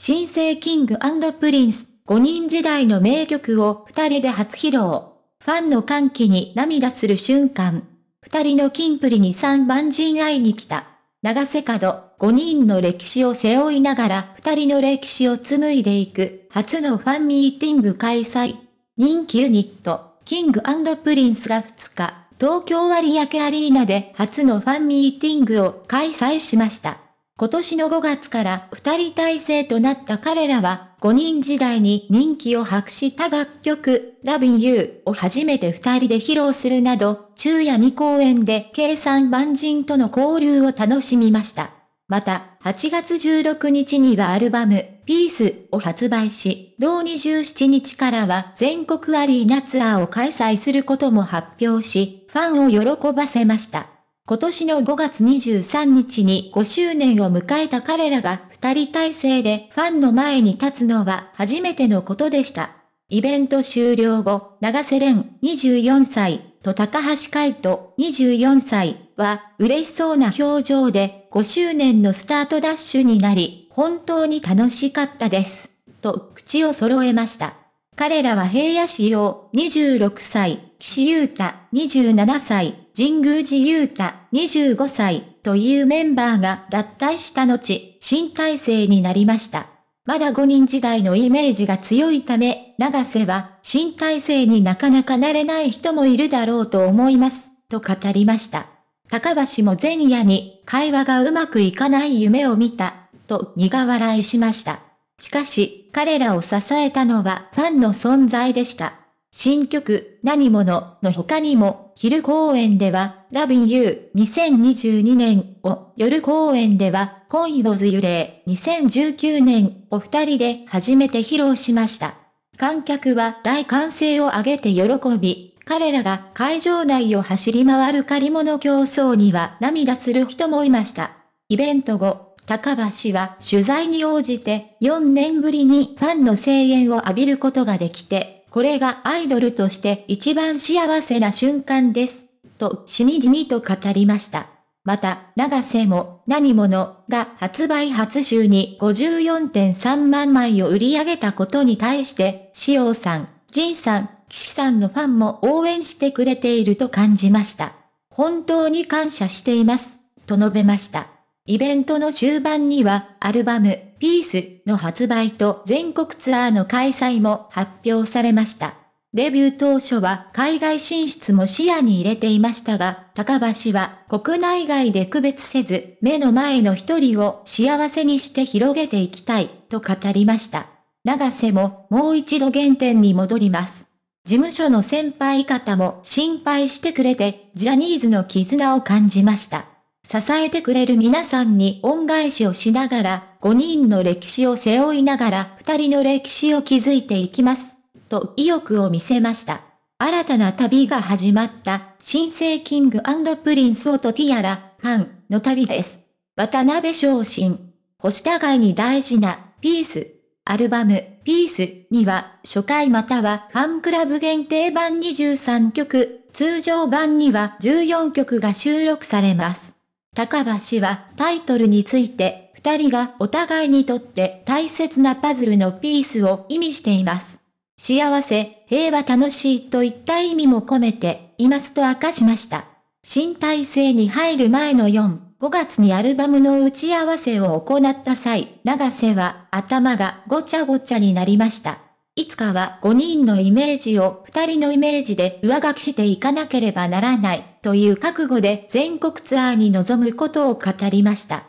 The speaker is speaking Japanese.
新生キングプリンス、5人時代の名曲を2人で初披露。ファンの歓喜に涙する瞬間。2人のキンプリに3番人会いに来た。長瀬角、5人の歴史を背負いながら2人の歴史を紡いでいく、初のファンミーティング開催。人気ユニット、キングプリンスが2日、東京割明アリーナで初のファンミーティングを開催しました。今年の5月から2人体制となった彼らは、5人時代に人気を博した楽曲、ラビ y ユーを初めて2人で披露するなど、昼夜2公演で計算万人との交流を楽しみました。また、8月16日にはアルバム、ピースを発売し、同27日からは全国アリーナツアーを開催することも発表し、ファンを喜ばせました。今年の5月23日に5周年を迎えた彼らが2人体制でファンの前に立つのは初めてのことでした。イベント終了後、長瀬恋24歳と高橋海人24歳は嬉しそうな表情で5周年のスタートダッシュになり、本当に楽しかったです。と口を揃えました。彼らは平野志陽26歳、岸優太27歳、神宮寺勇太25歳というメンバーが脱退した後、新体制になりました。まだ5人時代のイメージが強いため、長瀬は新体制になかなかなれない人もいるだろうと思います、と語りました。高橋も前夜に会話がうまくいかない夢を見た、と苦笑いしました。しかし、彼らを支えたのはファンの存在でした。新曲、何者の他にも、昼公演では、Love You 2022年を、夜公演では、恋をずゆれ2019年を二人で初めて披露しました。観客は大歓声を上げて喜び、彼らが会場内を走り回る借り物競争には涙する人もいました。イベント後、高橋は取材に応じて4年ぶりにファンの声援を浴びることができてこれがアイドルとして一番幸せな瞬間です。と、しみじみと語りました。また、長瀬も、何者が発売初週に54.3万枚を売り上げたことに対して、塩さん、仁さん、岸さんのファンも応援してくれていると感じました。本当に感謝しています、と述べました。イベントの終盤には、アルバム、ピースの発売と全国ツアーの開催も発表されました。デビュー当初は海外進出も視野に入れていましたが、高橋は国内外で区別せず、目の前の一人を幸せにして広げていきたい、と語りました。長瀬ももう一度原点に戻ります。事務所の先輩方も心配してくれて、ジャニーズの絆を感じました。支えてくれる皆さんに恩返しをしながら、5人の歴史を背負いながら、2人の歴史を築いていきます。と意欲を見せました。新たな旅が始まった、新生キングプリンスオとティアラ、ファンの旅です。渡辺昇進。星互いに大事な、ピース。アルバム、ピースには、初回またはファンクラブ限定版23曲、通常版には14曲が収録されます。高橋はタイトルについて、二人がお互いにとって大切なパズルのピースを意味しています。幸せ、平和楽しいといった意味も込めて、いますと明かしました。新体制に入る前の4、5月にアルバムの打ち合わせを行った際、長瀬は頭がごちゃごちゃになりました。いつかは5人のイメージを2人のイメージで上書きしていかなければならない。という覚悟で全国ツアーに臨むことを語りました。